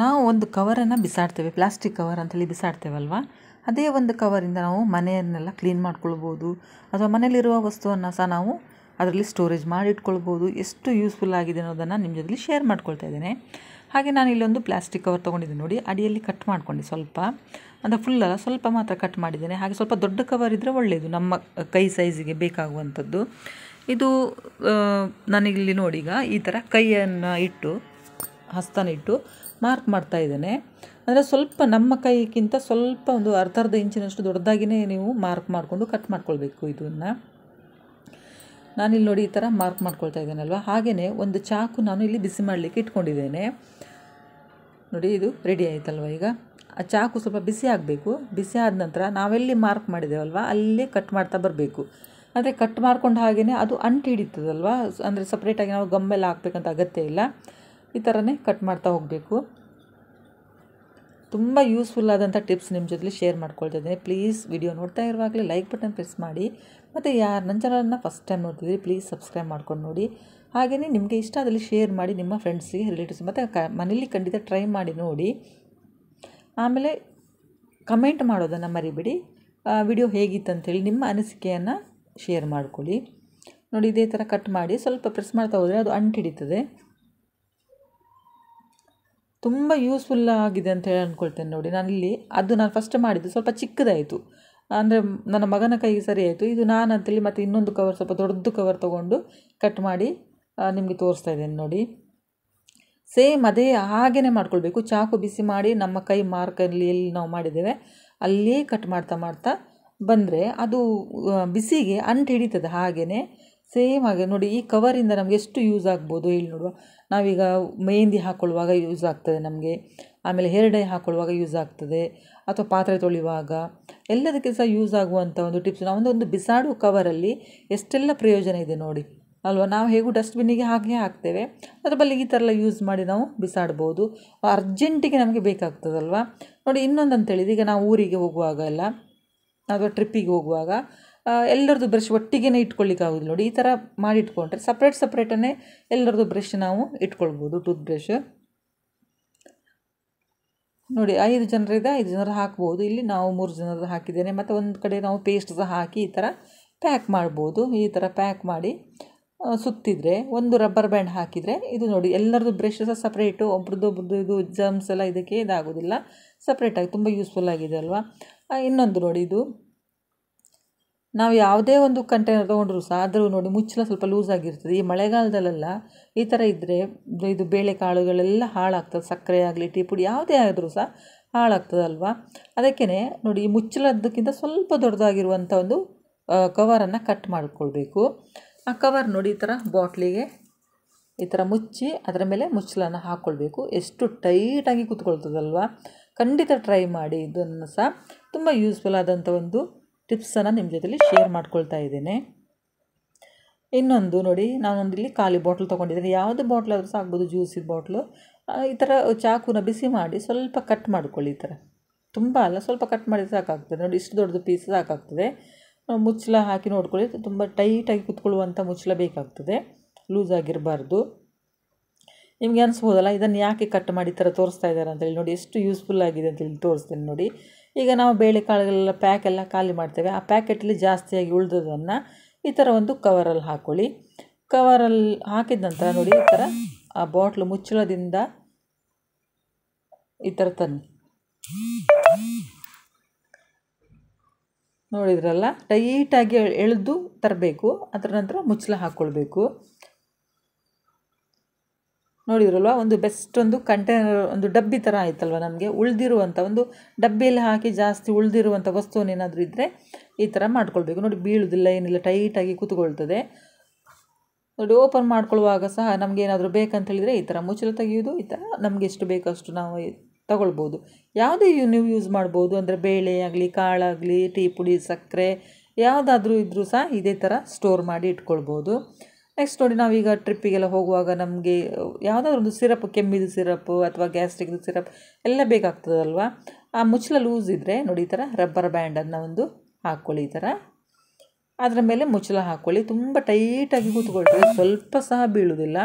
ನಾವು ಒಂದು ಕವರನ್ನು ಬಿಸಾಡ್ತೇವೆ plastic cover ಅಂತೇಳಿ ಬಿಸಾಡ್ತೇವಲ್ವ ಅದೇ ಒಂದು ಕವರಿಂದ ನಾವು ಮನೆಯನ್ನೆಲ್ಲ ಕ್ಲೀನ್ ಮಾಡ್ಕೊಳ್ಬೋದು ಅಥವಾ ಮನೆಯಲ್ಲಿರುವ ವಸ್ತುವನ್ನು ಸಹ ನಾವು ಅದರಲ್ಲಿ ಸ್ಟೋರೇಜ್ ಮಾಡಿಟ್ಕೊಳ್ಬೋದು ಎಷ್ಟು ಯೂಸ್ಫುಲ್ ಆಗಿದೆ ಅನ್ನೋದನ್ನು ನಿಮ್ಮ ಜೊತೆಲಿ ಶೇರ್ ಮಾಡ್ಕೊಳ್ತಾ ಇದ್ದೇನೆ ಹಾಗೆ ನಾನು ಇಲ್ಲೊಂದು ಪ್ಲಾಸ್ಟಿಕ್ ಕವರ್ ತೊಗೊಂಡಿದ್ದೆ ನೋಡಿ ಅಡಿಯಲ್ಲಿ ಕಟ್ ಮಾಡ್ಕೊಂಡೆ ಸ್ವಲ್ಪ ಅಂದರೆ ಫುಲ್ ಸ್ವಲ್ಪ ಮಾತ್ರ ಕಟ್ ಮಾಡಿದ್ದೇನೆ ಹಾಗೆ ಸ್ವಲ್ಪ ದೊಡ್ಡ ಕವರ್ ಇದ್ದರೆ ಒಳ್ಳೆಯದು ನಮ್ಮ ಕೈ ಸೈಜಿಗೆ ಬೇಕಾಗುವಂಥದ್ದು ಇದು ನೋಡಿ ಈಗ ಈ ಥರ ಕೈಯನ್ನು ಇಟ್ಟು ಹಸ್ತನಿಟ್ಟು ಮಾರ್ಕ್ ಮಾಡ್ತಾ ಇದ್ದೇನೆ ಅಂದರೆ ಸ್ವಲ್ಪ ನಮ್ಮ ಕೈಗಿಂತ ಸ್ವಲ್ಪ ಒಂದು ಅರ್ಧ ಅರ್ಧ ಇಂಚಿನಷ್ಟು ದೊಡ್ಡದಾಗಿಯೇ ನೀವು ಮಾರ್ಕ್ ಮಾಡಿಕೊಂಡು ಕಟ್ ಮಾಡ್ಕೊಳ್ಬೇಕು ಇದನ್ನು ನಾನಿಲ್ಲಿ ನೋಡಿ ಈ ಥರ ಮಾರ್ಕ್ ಮಾಡ್ಕೊಳ್ತಾ ಇದ್ದೇನಲ್ವ ಹಾಗೆಯೇ ಒಂದು ಚಾಕು ನಾನು ಇಲ್ಲಿ ಬಿಸಿ ಮಾಡಲಿಕ್ಕೆ ಇಟ್ಕೊಂಡಿದ್ದೇನೆ ನೋಡಿ ಇದು ರೆಡಿ ಆಯಿತಲ್ವ ಈಗ ಆ ಚಾಕು ಸ್ವಲ್ಪ ಬಿಸಿ ಆಗಬೇಕು ಬಿಸಿ ಆದ ನಂತರ ನಾವೆಲ್ಲಿ ಮಾರ್ಕ್ ಮಾಡಿದ್ದೇವಲ್ವ ಅಲ್ಲೇ ಕಟ್ ಮಾಡ್ತಾ ಬರಬೇಕು ಅಂದರೆ ಕಟ್ ಮಾಡ್ಕೊಂಡು ಹಾಗೆಯೇ ಅದು ಅಂಟಿ ಹಿಡಿತದಲ್ವ ಅಂದರೆ ಸಪ್ರೇಟಾಗಿ ನಾವು ಗಮ್ಮೆಲ್ಲ ಹಾಕ್ಬೇಕಂತ ಅಗತ್ಯ ಇಲ್ಲ ಈ ಥರನೇ ಕಟ್ ಮಾಡ್ತಾ ಹೋಗಬೇಕು ತುಂಬ ಯೂಸ್ಫುಲ್ ಆದಂಥ ಟಿಪ್ಸ್ ನಿಮ್ಮ ಜೊತೆಲಿ ಶೇರ್ ಮಾಡ್ಕೊಳ್ತಾ ಇದ್ದೀನಿ ಪ್ಲೀಸ್ ವಿಡಿಯೋ ನೋಡ್ತಾ ಇರುವಾಗಲೇ ಲೈಕ್ ಬಟನ್ ಪ್ರೆಸ್ ಮಾಡಿ ಮತ್ತು ಯಾರು ನನ್ನ ಚಾನಲನ್ನು ಫಸ್ಟ್ ಟೈಮ್ ನೋಡ್ತಿದ್ದೀರಿ ಪ್ಲೀಸ್ ಸಬ್ಸ್ಕ್ರೈಬ್ ಮಾಡ್ಕೊಂಡು ನೋಡಿ ಹಾಗೆಯೇ ನಿಮಗೆ ಇಷ್ಟ ಅದರಲ್ಲಿ ಶೇರ್ ಮಾಡಿ ನಿಮ್ಮ ಫ್ರೆಂಡ್ಸ್ಗೆ ರಿಲೇಟಿವ್ಸ್ ಮತ್ತು ಕ ಮನೇಲಿ ಖಂಡಿತ ಟ್ರೈ ಮಾಡಿ ನೋಡಿ ಆಮೇಲೆ ಕಮೆಂಟ್ ಮಾಡೋದನ್ನು ಮರಿಬೇಡಿ ವಿಡಿಯೋ ಹೇಗಿತ್ತು ಅಂತೇಳಿ ನಿಮ್ಮ ಅನಿಸಿಕೆಯನ್ನು ಶೇರ್ ಮಾಡ್ಕೊಳ್ಳಿ ನೋಡಿ ಇದೇ ಥರ ಕಟ್ ಮಾಡಿ ಸ್ವಲ್ಪ ಪ್ರೆಸ್ ಮಾಡ್ತಾ ಹೋದರೆ ಅದು ಅಂಟಿಡಿತದೆ ತುಂಬ ಯೂಸ್ಫುಲ್ ಆಗಿದೆ ಅಂತ ಹೇಳಿ ಅಂದ್ಕೊಳ್ತೇನೆ ನೋಡಿ ನಾನಿಲ್ಲಿ ಅದು ನಾನು ಫಸ್ಟ್ ಮಾಡಿದ್ದು ಸ್ವಲ್ಪ ಚಿಕ್ಕದಾಯಿತು ಅಂದರೆ ನನ್ನ ಮಗನ ಕೈಗೆ ಸರಿ ಆಯಿತು ಇದು ನಾನು ಅಂತೇಳಿ ಮತ್ತು ಇನ್ನೊಂದು ಕವರ್ ಸ್ವಲ್ಪ ದೊಡ್ಡ ಕವರ್ ತೊಗೊಂಡು ಕಟ್ ಮಾಡಿ ನಿಮಗೆ ತೋರಿಸ್ತಾ ಇದ್ದೇನೆ ನೋಡಿ ಸೇಮ್ ಅದೇ ಹಾಗೇ ಮಾಡ್ಕೊಳ್ಬೇಕು ಚಾಕು ಬಿಸಿ ಮಾಡಿ ನಮ್ಮ ಕೈ ಮಾರ್ಕಲ್ಲಿ ಎಲ್ಲಿ ನಾವು ಮಾಡಿದ್ದೇವೆ ಅಲ್ಲೇ ಕಟ್ ಮಾಡ್ತಾ ಮಾಡ್ತಾ ಬಂದರೆ ಅದು ಬಿಸಿಗೆ ಅಂಟು ಹಿಡಿತದೆ ಹಾಗೆಯೇ ಸೇಮ್ ಹಾಗೆ ನೋಡಿ ಈ ಕವರಿಂದ ನಮಗೆ ಎಷ್ಟು ಯೂಸ್ ಆಗ್ಬೋದು ಹೇಳಿ ನೋಡುವ ನಾವೀಗ ಮೆಹೆಂದಿ ಹಾಕ್ಕೊಳ್ಳುವಾಗ ಯೂಸ್ ಆಗ್ತದೆ ನಮಗೆ ಆಮೇಲೆ ಹೇರ್ ಡೈ ಹಾಕ್ಕೊಳ್ಳುವಾಗ ಯೂಸ್ ಆಗ್ತದೆ ಅಥವಾ ಪಾತ್ರೆ ತೊಳೆಯುವಾಗ ಎಲ್ಲದಕ್ಕೆ ಸಹ ಯೂಸ್ ಆಗುವಂಥ ಒಂದು ಟಿಪ್ಸ್ ನಾವೊಂದು ಒಂದು ಬಿಸಾಡುವ ಕವರಲ್ಲಿ ಎಷ್ಟೆಲ್ಲ ಪ್ರಯೋಜನ ಇದೆ ನೋಡಿ ಅಲ್ವಾ ನಾವು ಹೇಗೂ ಡಸ್ಟ್ಬಿನ್ನಿಗೆ ಹಾಗೆ ಹಾಕ್ತೇವೆ ಅದರ ಬಲ್ಲಿ ಈ ಥರ ಎಲ್ಲ ಯೂಸ್ ಮಾಡಿ ನಾವು ಬಿಸಾಡ್ಬೋದು ಅರ್ಜೆಂಟಿಗೆ ನಮಗೆ ಬೇಕಾಗ್ತದಲ್ವ ನೋಡಿ ಇನ್ನೊಂದು ಅಂತೇಳಿದರೆ ಈಗ ನಾವು ಊರಿಗೆ ಹೋಗುವಾಗ ಎಲ್ಲ ಅಥವಾ ಟ್ರಿಪ್ಪಿಗೆ ಹೋಗುವಾಗ ಎಲ್ಲರದ್ದು ಬ್ರಷ್ ಒಟ್ಟಿಗೆ ಇಟ್ಕೊಳ್ಳಿಕ್ಕಾಗೋದಿಲ್ಲ ನೋಡಿ ಈ ಥರ ಮಾಡಿಟ್ಕೊಂಡ್ರೆ ಸಪ್ರೇಟ್ ಸಪ್ರೇಟನ್ನೇ ಎಲ್ಲರದ್ದು ಬ್ರಷ್ ನಾವು ಇಟ್ಕೊಳ್ಬೋದು ಟೂತ್ ಬ್ರಷ್ ನೋಡಿ ಐದು ಜನರಿದೆ ಐದು ಜನರು ಹಾಕ್ಬೋದು ಇಲ್ಲಿ ನಾವು ಮೂರು ಜನರು ಹಾಕಿದ್ದೇನೆ ಮತ್ತು ಒಂದು ಕಡೆ ನಾವು ಪೇಸ್ಟ್ ಸಹ ಹಾಕಿ ಈ ಥರ ಪ್ಯಾಕ್ ಮಾಡ್ಬೋದು ಈ ಥರ ಪ್ಯಾಕ್ ಮಾಡಿ ಸುತ್ತಿದ್ರೆ ಒಂದು ರಬ್ಬರ್ ಬ್ಯಾಂಡ್ ಹಾಕಿದರೆ ಇದು ನೋಡಿ ಎಲ್ಲರದ್ದು ಬ್ರಷ್ ಸಹ ಸಪ್ರೇಟು ಒಬ್ರದ್ದು ಒಬ್ರದ್ದು ಇದು ಜಮ್ಸ್ ಎಲ್ಲ ಇದಕ್ಕೆ ಇದಾಗೋದಿಲ್ಲ ಸಪ್ರೇಟಾಗಿ ತುಂಬ ಯೂಸ್ಫುಲ್ ಆಗಿದೆ ಅಲ್ವಾ ಇನ್ನೊಂದು ನೋಡಿ ಇದು ನಾವು ಯಾವುದೇ ಒಂದು ಕಂಟೈನರ್ ತೊಗೊಂಡ್ರು ಸಹ ಆದರೂ ನೋಡಿ ಮುಚ್ಚಲ ಸ್ವಲ್ಪ ಲೂಸ್ ಆಗಿರ್ತದೆ ಈ ಮಳೆಗಾಲದಲ್ಲೆಲ್ಲ ಈ ಥರ ಇದ್ದರೆ ಇದು ಬೇಳೆಕಾಳುಗಳೆಲ್ಲ ಹಾಳಾಗ್ತದೆ ಸಕ್ಕರೆ ಆಗಲಿ ಟೀ ಪುಡಿ ಯಾವುದೇ ಆದರೂ ಸಹ ಹಾಳಾಗ್ತದಲ್ವಾ ಅದಕ್ಕೇ ನೋಡಿ ಈ ಮುಚ್ಚಲದಕ್ಕಿಂತ ಸ್ವಲ್ಪ ದೊಡ್ಡದಾಗಿರುವಂಥ ಒಂದು ಕವರನ್ನು ಕಟ್ ಮಾಡಿಕೊಳ್ಬೇಕು ಆ ಕವರ್ ನೋಡಿ ಈ ಥರ ಬಾಟ್ಲಿಗೆ ಈ ಥರ ಮುಚ್ಚಿ ಅದರ ಮೇಲೆ ಮುಚ್ಚಲನ್ನು ಹಾಕ್ಕೊಳ್ಬೇಕು ಎಷ್ಟು ಟೈಟಾಗಿ ಕೂತ್ಕೊಳ್ತದಲ್ವಾ ಖಂಡಿತ ಟ್ರೈ ಮಾಡಿ ಇದನ್ನು ಸಹ ತುಂಬ ಯೂಸ್ಫುಲ್ ಆದಂಥ ಒಂದು ಟಿಪ್ಸನ್ನು ನಿಮ್ಮ ಜೊತೆಲಿ ಶೇರ್ ಮಾಡ್ಕೊಳ್ತಾ ಇದ್ದೇನೆ ಇನ್ನೊಂದು ನೋಡಿ ನಾನೊಂದು ಇಲ್ಲಿ ಖಾಲಿ ಬಾಟ್ಲ್ ತೊಗೊಂಡಿದ್ದೀನಿ ಯಾವುದೇ ಬಾಟ್ಲ್ ಆದರೂ ಸಾಕ್ಬೋದು ಬಾಟ್ಲು ಈ ಥರ ಚಾಕುನ ಬಿಸಿ ಮಾಡಿ ಸ್ವಲ್ಪ ಕಟ್ ಮಾಡ್ಕೊಳ್ಳಿ ಈ ಥರ ತುಂಬ ಅಲ್ಲ ಸ್ವಲ್ಪ ಕಟ್ ಮಾಡಿದರೆ ಸಾಕಾಗ್ತದೆ ನೋಡಿ ಇಷ್ಟು ದೊಡ್ಡದು ಪೀಸ್ ಸಾಕಾಗ್ತದೆ ಮುಚ್ಚಳ ಹಾಕಿ ನೋಡ್ಕೊಳ್ಳಿ ತುಂಬ ಟೈಟಾಗಿ ಕುತ್ಕೊಳ್ಳುವಂಥ ಮುಚ್ಚಳ ಬೇಕಾಗ್ತದೆ ಲೂಸ್ ಆಗಿರಬಾರ್ದು ನಿಮಗೆ ಅನಿಸ್ಬೋದಲ್ಲ ಇದನ್ನು ಯಾಕೆ ಕಟ್ ಮಾಡಿ ಥರ ತೋರಿಸ್ತಾ ಇದ್ದಾರೆ ಅಂತೇಳಿ ನೋಡಿ ಎಷ್ಟು ಯೂಸ್ಫುಲ್ ಆಗಿದೆ ಅಂತೇಳಿ ತೋರಿಸ್ತೇನೆ ನೋಡಿ ಈಗ ನಾವು ಬೇಳೆಕಾಳುಗಳೆಲ್ಲ ಪ್ಯಾಕೆಲ್ಲ ಖಾಲಿ ಮಾಡ್ತೇವೆ ಆ ಪ್ಯಾಕೆಟಲ್ಲಿ ಜಾಸ್ತಿಯಾಗಿ ಉಳಿದದನ್ನು ಈ ಥರ ಒಂದು ಕವರಲ್ಲಿ ಹಾಕ್ಕೊಳ್ಳಿ ಕವರಲ್ಲಿ ಹಾಕಿದ ನಂತರ ನೋಡಿ ಈ ಥರ ಆ ಬಾಟ್ಲು ಮುಚ್ಚಳದಿಂದ ಈ ಥರ ತನ್ನಿ ನೋಡಿದ್ರಲ್ಲ ಟೈಟಾಗಿ ಎಳೆದು ತರಬೇಕು ಅದರ ನಂತರ ಮುಚ್ಚಳ ಹಾಕ್ಕೊಳ್ಬೇಕು ನೋಡಿದ್ರಲ್ವ ಒಂದು ಬೆಸ್ಟ್ ಒಂದು ಕಂಟೈನರ್ ಒಂದು ಡಬ್ಬಿ ಥರ ಆಯ್ತಲ್ವ ನಮಗೆ ಉಳಿದಿರುವಂಥ ಒಂದು ಡಬ್ಬಿಯಲ್ಲಿ ಹಾಕಿ ಜಾಸ್ತಿ ಉಳಿದಿರುವಂಥ ವಸ್ತುವನ್ನೇನಾದರೂ ಇದ್ದರೆ ಈ ಥರ ಮಾಡ್ಕೊಳ್ಬೇಕು ನೋಡಿ ಬೀಳುವುದಿಲ್ಲ ಏನಿಲ್ಲ ಟೈಟಾಗಿ ಕೂತ್ಕೊಳ್ತದೆ ನೋಡಿ ಓಪನ್ ಮಾಡ್ಕೊಳ್ಳುವಾಗ ಸಹ ನಮಗೆ ಏನಾದರೂ ಹೇಳಿದರೆ ಈ ಥರ ಮುಚ್ಚಲು ತೆಗೆಯೋದು ಈ ಥರ ನಮಗೆ ಎಷ್ಟು ಬೇಕಷ್ಟು ನಾವು ತಗೊಳ್ಬೋದು ಯಾವುದೇ ನೀವು ಯೂಸ್ ಮಾಡ್ಬೋದು ಅಂದರೆ ಬೇಳೆ ಆಗಲಿ ಕಾಳಾಗಲಿ ಟೀ ಪುಡಿ ಸಕ್ಕರೆ ಯಾವುದಾದ್ರೂ ಇದ್ದರೂ ಸಹ ಇದೇ ಥರ ಸ್ಟೋರ್ ಮಾಡಿ ಇಟ್ಕೊಳ್ಬೋದು ನೆಕ್ಸ್ಟ್ ನೋಡಿ ನಾವೀಗ ಟ್ರಿಪ್ಪಿಗೆಲ್ಲ ಹೋಗುವಾಗ ನಮಗೆ ಯಾವುದಾದ್ರು ಒಂದು ಸಿರಪ್ ಕೆಮ್ಮಿದ ಸಿರಪ್ ಅಥವಾ ಗ್ಯಾಸ್ಟ್ರಿಕ್ದು ಸಿರಪ್ ಎಲ್ಲ ಬೇಕಾಗ್ತದಲ್ವಾ ಆ ಮುಚ್ಚಲ ಲೂಸ್ ಇದ್ದರೆ ನೋಡಿ ಈ ಥರ ರಬ್ಬರ್ ಬ್ಯಾಂಡನ್ನು ಒಂದು ಹಾಕ್ಕೊಳ್ಳಿ ಈ ಥರ ಅದರ ಮೇಲೆ ಮುಚ್ಚಲ ಹಾಕ್ಕೊಳ್ಳಿ ತುಂಬ ಟೈಟಾಗಿ ಕೂತ್ಕೊಳ್ತೀವಿ ಸ್ವಲ್ಪ ಸಹ ಬೀಳುವುದಿಲ್ಲ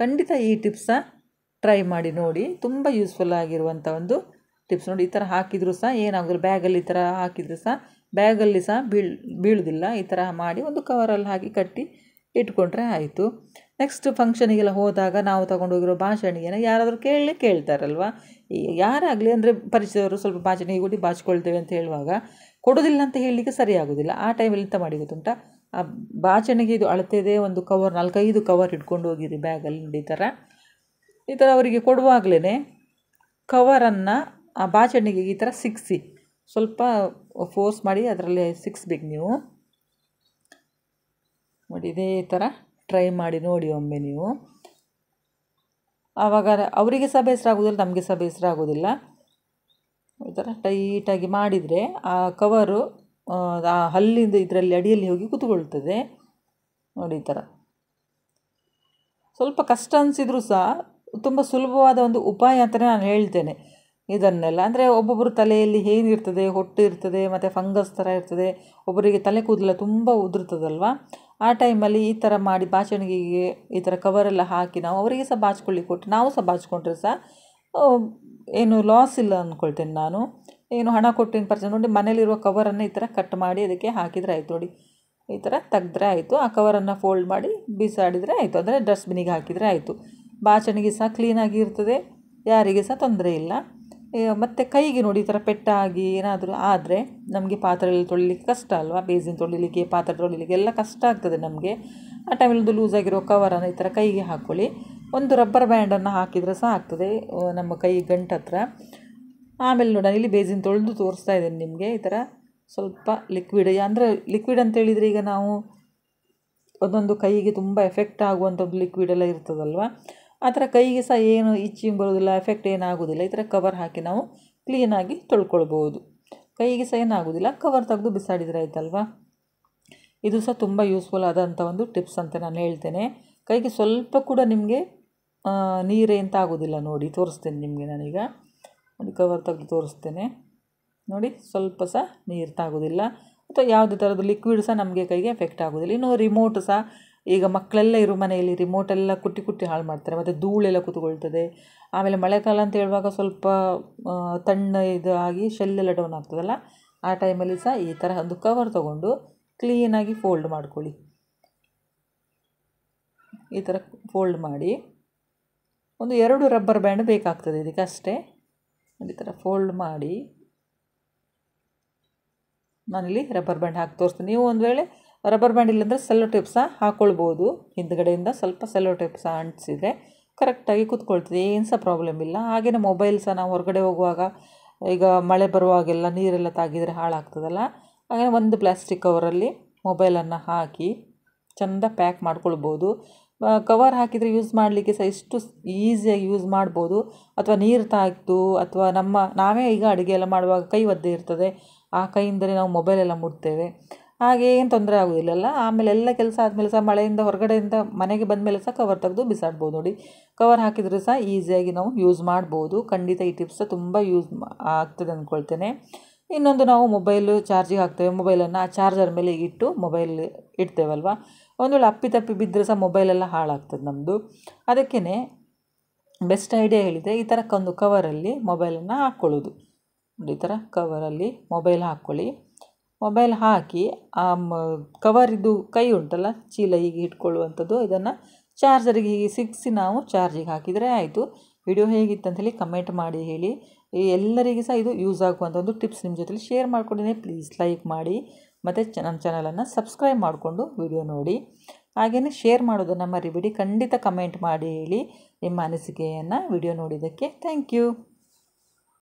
ಖಂಡಿತ ಈ ಟಿಪ್ಸ ಟ್ರೈ ಮಾಡಿ ನೋಡಿ ತುಂಬ ಯೂಸ್ಫುಲ್ ಆಗಿರುವಂಥ ಒಂದು ಟಿಪ್ಸ್ ನೋಡಿ ಈ ಥರ ಹಾಕಿದರೂ ಸಹ ಏನಾಗೋದು ಬ್ಯಾಗಲ್ಲಿ ಈ ಥರ ಹಾಕಿದರೂ ಸಹ ಬ್ಯಾಗಲ್ಲಿ ಸಹ ಬೀಳ್ ಬೀಳುವುದಿಲ್ಲ ಈ ಥರ ಮಾಡಿ ಒಂದು ಕವರಲ್ಲಿ ಹಾಕಿ ಕಟ್ಟಿ ಇಟ್ಕೊಂಡ್ರೆ ಆಯಿತು ನೆಕ್ಸ್ಟ್ ಫಂಕ್ಷನಿಗೆಲ್ಲ ಹೋದಾಗ ನಾವು ತೊಗೊಂಡೋಗಿರೋ ಬಾಚಣಿಗೆನ ಯಾರಾದರೂ ಕೇಳಲೇ ಕೇಳ್ತಾರಲ್ವ ಯಾರಾಗಲಿ ಅಂದರೆ ಪರಿಚಯದವರು ಸ್ವಲ್ಪ ಬಾಚಣಿಗೆ ಕೂಡಿ ಬಾಚಿಕೊಳ್ತೇವೆ ಅಂತ ಹೇಳುವಾಗ ಕೊಡೋದಿಲ್ಲ ಅಂತ ಹೇಳಲಿಕ್ಕೆ ಸರಿ ಆ ಟೈಮಲ್ಲಿ ಎಂತ ಮಾಡಿ ಆ ಬಾಚಣಿಗೆ ಇದು ಅಳತೆದೇ ಒಂದು ಕವರ್ ನಾಲ್ಕೈದು ಕವರ್ ಇಟ್ಕೊಂಡು ಹೋಗಿರಿ ಬ್ಯಾಗಲ್ಲಿ ಈ ಥರ ಈ ಥರ ಅವರಿಗೆ ಕೊಡುವಾಗಲೇ ಕವರನ್ನು ಆ ಬಾಚಣಿಗೆ ಈ ಥರ ಸಿಕ್ಸಿ ಸ್ವಲ್ಪ ಫೋರ್ಸ್ ಮಾಡಿ ಅದರಲ್ಲಿ ಸಿಕ್ಸ್ಬೇಕು ನೀವು ನೋಡಿ ಇದೇ ಥರ ಟ್ರೈ ಮಾಡಿ ನೋಡಿ ಒಮ್ಮೆ ನೀವು ಆವಾಗ ಅವರಿಗೆ ಸಹ ಬೇಸರ ಆಗೋದಿಲ್ಲ ನಮಗೆ ಸಹ ಬೇಸರ ಆಗೋದಿಲ್ಲ ಈ ಥರ ಟೈಟಾಗಿ ಮಾಡಿದರೆ ಆ ಕವರು ಆ ಹಲ್ಲಿಂದ ಇದರಲ್ಲಿ ಅಡಿಯಲ್ಲಿ ಹೋಗಿ ಕೂತ್ಕೊಳ್ತದೆ ನೋಡಿ ಈ ಥರ ಸ್ವಲ್ಪ ಕಷ್ಟ ಅನಿಸಿದ್ರೂ ಸಹ ತುಂಬ ಸುಲಭವಾದ ಒಂದು ಉಪಾಯ ಅಂತಲೇ ನಾನು ಹೇಳ್ತೇನೆ ಇದನ್ನೆಲ್ಲ ಅಂದರೆ ಒಬ್ಬೊಬ್ಬರು ತಲೆಯಲ್ಲಿ ಏನಿರ್ತದೆ ಹೊಟ್ಟೆ ಇರ್ತದೆ ಮತ್ತು ಫಂಗಸ್ ಥರ ಇರ್ತದೆ ಒಬ್ಬರಿಗೆ ತಲೆ ಕೂದಲ ತುಂಬ ಉದುರ್ತದಲ್ವ ಆ ಟೈಮಲ್ಲಿ ಈ ಥರ ಮಾಡಿ ಬಾಚಣಿಗೆಗೆ ಈ ಥರ ಕವರೆಲ್ಲ ಹಾಕಿ ನಾವು ಅವರಿಗೆ ಸಹ ಬಾಚ್ಕೊಳ್ಳಿ ಕೊಟ್ಟು ನಾವು ಸಹ ಬಾಚಿಕೊಂಡ್ರೆ ಸಹ ಏನು ಲಾಸ್ ಇಲ್ಲ ಅಂದ್ಕೊಳ್ತೇನೆ ನಾನು ಏನು ಹಣ ಕೊಟ್ಟಿನ ಪರ್ಚೆ ನೋಡಿ ಮನೇಲಿರುವ ಕವರನ್ನು ಈ ಥರ ಕಟ್ ಮಾಡಿ ಅದಕ್ಕೆ ಹಾಕಿದರೆ ಆಯಿತು ನೋಡಿ ಈ ಥರ ತೆಗೆದ್ರೆ ಆಯಿತು ಆ ಕವರನ್ನು ಫೋಲ್ಡ್ ಮಾಡಿ ಬಿಸಾಡಿದರೆ ಆಯಿತು ಅಂದರೆ ಡಸ್ಟ್ಬಿನಿಗೆ ಹಾಕಿದರೆ ಆಯಿತು ಬಾಚಣಿಗೆ ಸಹ ಕ್ಲೀನಾಗಿರ್ತದೆ ಇರ್ತದೆ ಯಾರಿಗೆ ಸಹ ತೊಂದರೆ ಇಲ್ಲ ಮತ್ತು ಕೈಗೆ ನೋಡಿ ಈ ಥರ ಪೆಟ್ಟಾಗಿ ಏನಾದರೂ ಆದರೆ ನಮಗೆ ಪಾತ್ರೆಯಲ್ಲಿ ತೊಳಿಲಿಕ್ಕೆ ಕಷ್ಟ ಅಲ್ವಾ ಬೇಸಿನ ತೊಳಿಲಿಕ್ಕೆ ಪಾತ್ರೆ ತೊಳಿಲಿಕ್ಕೆ ಎಲ್ಲ ಕಷ್ಟ ಆಗ್ತದೆ ನಮಗೆ ಆ ಟೈಮಲ್ಲಿ ಒಂದು ಆಗಿರೋ ಕವರನ್ನು ಈ ಥರ ಕೈಗೆ ಹಾಕ್ಕೊಳ್ಳಿ ಒಂದು ರಬ್ಬರ್ ಬ್ಯಾಂಡನ್ನು ಹಾಕಿದರೆ ಸಹ ಆಗ್ತದೆ ನಮ್ಮ ಕೈ ಗಂಟು ಹತ್ರ ಆಮೇಲೆ ನೋಡಿ ಇಲ್ಲಿ ಬೇಸಿನ ತೊಳೆದು ತೋರಿಸ್ತಾ ಇದ್ದೀನಿ ನಿಮಗೆ ಈ ಥರ ಸ್ವಲ್ಪ ಲಿಕ್ವಿಡ್ ಅಂದರೆ ಲಿಕ್ವಿಡ್ ಅಂತ ಈಗ ನಾವು ಒಂದೊಂದು ಕೈಗೆ ತುಂಬ ಎಫೆಕ್ಟ್ ಆಗುವಂಥದ್ದು ಲಿಕ್ವಿಡ್ ಎಲ್ಲ ಇರ್ತದಲ್ವ ಆ ಥರ ಕೈಗೆ ಸಹ ಏನು ಇಚ್ಚಿಂಗ್ ಬರೋದಿಲ್ಲ ಎಫೆಕ್ಟ್ ಏನಾಗೋದಿಲ್ಲ ಈ ಥರ ಕವರ್ ಹಾಕಿ ನಾವು ಕ್ಲೀನಾಗಿ ತೊಳ್ಕೊಳ್ಬೋದು ಕೈಗೆ ಸಹ ಏನಾಗೋದಿಲ್ಲ ಕವರ್ ತೆಗೆದು ಬಿಸಾಡಿದ್ರೆ ಆಯ್ತಲ್ವಾ ಇದು ಸಹ ತುಂಬ ಯೂಸ್ಫುಲ್ ಆದಂಥ ಒಂದು ಟಿಪ್ಸ್ ಅಂತ ನಾನು ಹೇಳ್ತೇನೆ ಕೈಗೆ ಸ್ವಲ್ಪ ಕೂಡ ನಿಮಗೆ ಅಂತ ಆಗೋದಿಲ್ಲ ನೋಡಿ ತೋರಿಸ್ತೇನೆ ನಿಮಗೆ ನಾನೀಗ ನೋಡಿ ಕವರ್ ತೆಗೆದು ತೋರಿಸ್ತೇನೆ ನೋಡಿ ಸ್ವಲ್ಪ ಸಹ ನೀರು ತಾಗೋದಿಲ್ಲ ಅಥವಾ ಯಾವುದೇ ಥರದ ಲಿಕ್ವಿಡ್ ಸಹ ನಮಗೆ ಕೈಗೆ ಎಫೆಕ್ಟ್ ಆಗೋದಿಲ್ಲ ಇನ್ನು ರಿಮೋಟ್ ಸಹ ಈಗ ಮಕ್ಕಳೆಲ್ಲ ಇರೋ ಮನೆಯಲ್ಲಿ ರಿಮೋಟೆಲ್ಲ ಕುಟ್ಟಿ ಕುಟ್ಟಿ ಹಾಳು ಮಾಡ್ತಾರೆ ಮತ್ತು ಧೂಳೆಲ್ಲ ಕೂತ್ಕೊಳ್ತದೆ ಆಮೇಲೆ ಮಳೆಗಾಲ ಅಂತ ಹೇಳುವಾಗ ಸ್ವಲ್ಪ ತಣ್ಣ ಇದು ಆಗಿ ಶೆಲ್ಲೆಲ್ಲ ಡೌನ್ ಆಗ್ತದಲ್ಲ ಆ ಟೈಮಲ್ಲಿ ಸಹ ಈ ಥರ ಒಂದು ಕವರ್ ತೊಗೊಂಡು ಕ್ಲೀನಾಗಿ ಫೋಲ್ಡ್ ಮಾಡ್ಕೊಳ್ಳಿ ಈ ಥರ ಫೋಲ್ಡ್ ಮಾಡಿ ಒಂದು ಎರಡು ರಬ್ಬರ್ ಬ್ಯಾಂಡ್ ಬೇಕಾಗ್ತದೆ ಇದಕ್ಕೆ ಅಷ್ಟೇ ಈ ಥರ ಫೋಲ್ಡ್ ಮಾಡಿ ನಾನಿಲ್ಲಿ ರಬ್ಬರ್ ಬ್ಯಾಂಡ್ ಹಾಕಿ ತೋರಿಸ್ತೀನಿ ನೀವು ಒಂದು ವೇಳೆ ರಬ್ಬರ್ ಬ್ಯಾಂಡ್ ಇಲ್ಲಂದರೆ ಸೆಲ್ಲೋ ಟೇಪ್ ಸಹ ಹಾಕ್ಕೊಳ್ಬೋದು ಹಿಂದ್ಗಡೆಯಿಂದ ಸ್ವಲ್ಪ ಸೆಲ್ಲೋ ಟೇಪ್ ಸಹ ಅಂಟಿಸಿದ್ರೆ ಕರೆಕ್ಟಾಗಿ ಕೂತ್ಕೊಳ್ತದೆ ಏನು ಸಹ ಪ್ರಾಬ್ಲಮ್ ಇಲ್ಲ ಹಾಗೆಯೇ ಮೊಬೈಲ್ ಸಹ ನಾವು ಹೊರಗಡೆ ಹೋಗುವಾಗ ಈಗ ಮಳೆ ಬರುವಾಗೆಲ್ಲ ನೀರೆಲ್ಲ ತಾಗಿದರೆ ಹಾಳಾಗ್ತದಲ್ಲ ಹಾಗೆಯೇ ಒಂದು ಪ್ಲಾಸ್ಟಿಕ್ ಕವರಲ್ಲಿ ಮೊಬೈಲನ್ನು ಹಾಕಿ ಚೆಂದ ಪ್ಯಾಕ್ ಮಾಡ್ಕೊಳ್ಬೋದು ಕವರ್ ಹಾಕಿದರೆ ಯೂಸ್ ಮಾಡಲಿಕ್ಕೆ ಸಹ ಇಷ್ಟು ಈಸಿಯಾಗಿ ಯೂಸ್ ಮಾಡ್ಬೋದು ಅಥವಾ ನೀರು ತಾಗಿತು ಅಥವಾ ನಮ್ಮ ನಾವೇ ಈಗ ಅಡುಗೆ ಎಲ್ಲ ಮಾಡುವಾಗ ಕೈ ಒದ್ದೆ ಇರ್ತದೆ ಆ ಕೈಯಿಂದಲೇ ನಾವು ಮೊಬೈಲೆಲ್ಲ ಮುಟ್ತೇವೆ ಹಾಗೇನು ತೊಂದರೆ ಆಗೋದಿಲ್ಲಲ್ಲ ಆಮೇಲೆ ಎಲ್ಲ ಕೆಲಸ ಆದಮೇಲೆ ಸಹ ಮಳೆಯಿಂದ ಹೊರಗಡೆಯಿಂದ ಮನೆಗೆ ಬಂದ ಮೇಲೆ ಸಹ ಕವರ್ ತೆಗೆದು ಬಿಸಾಡ್ಬೋದು ನೋಡಿ ಕವರ್ ಹಾಕಿದ್ರೆ ಸಹ ಈಸಿಯಾಗಿ ನಾವು ಯೂಸ್ ಮಾಡ್ಬೋದು ಖಂಡಿತ ಈ ಟಿಪ್ಸ್ ತುಂಬ ಯೂಸ್ ಆಗ್ತದೆ ಅಂದ್ಕೊಳ್ತೇನೆ ಇನ್ನೊಂದು ನಾವು ಮೊಬೈಲು ಚಾರ್ಜಿಗೆ ಹಾಕ್ತೇವೆ ಮೊಬೈಲನ್ನು ಆ ಚಾರ್ಜರ್ ಮೇಲೆ ಇಟ್ಟು ಮೊಬೈಲ್ ಇಡ್ತೇವಲ್ವ ಒಂದು ವೇಳೆ ಅಪ್ಪಿ ತಪ್ಪಿ ಬಿದ್ದರೆ ಸಹ ಮೊಬೈಲೆಲ್ಲ ಹಾಳಾಗ್ತದೆ ನಮ್ಮದು ಅದಕ್ಕೇ ಬೆಸ್ಟ್ ಐಡಿಯಾ ಹೇಳಿದೆ ಈ ಥರ ಕಂದು ಕವರಲ್ಲಿ ಮೊಬೈಲನ್ನು ಹಾಕ್ಕೊಳ್ಳೋದು ಈ ಥರ ಕವರಲ್ಲಿ ಮೊಬೈಲ್ ಹಾಕ್ಕೊಳ್ಳಿ ಮೊಬೈಲ್ ಹಾಕಿ ಆ ಮ ಇದು ಕೈ ಉಂಟಲ್ಲ ಚೀಲ ಹೀಗೆ ಇಟ್ಕೊಳ್ಳುವಂಥದ್ದು ಇದನ್ನು ಚಾರ್ಜರಿಗೆ ಹೀಗೆ ಸಿಕ್ಕಿಸಿ ನಾವು ಚಾರ್ಜಿಗೆ ಹಾಕಿದರೆ ಆಯಿತು ವಿಡಿಯೋ ಹೇಗಿತ್ತು ಹೇಳಿ ಕಮೆಂಟ್ ಮಾಡಿ ಹೇಳಿ ಎಲ್ಲರಿಗೂ ಸಹ ಇದು ಯೂಸ್ ಆಗುವಂಥ ಒಂದು ಟಿಪ್ಸ್ ನಿಮ್ಮ ಜೊತೆಲಿ ಶೇರ್ ಮಾಡ್ಕೊಂಡಿದ್ದೀನಿ ಪ್ಲೀಸ್ ಲೈಕ್ ಮಾಡಿ ಮತ್ತು ಚ ನಮ್ಮ ಚಾನಲನ್ನು ಸಬ್ಸ್ಕ್ರೈಬ್ ಮಾಡಿಕೊಂಡು ವಿಡಿಯೋ ನೋಡಿ ಹಾಗೆಯೇ ಶೇರ್ ಮಾಡೋದನ್ನು ಮರಿಬಿಡಿ ಖಂಡಿತ ಕಮೆಂಟ್ ಮಾಡಿ ಹೇಳಿ ನಿಮ್ಮ ಅನಿಸಿಕೆಯನ್ನು ವಿಡಿಯೋ ನೋಡಿದ್ದಕ್ಕೆ ಥ್ಯಾಂಕ್ ಯು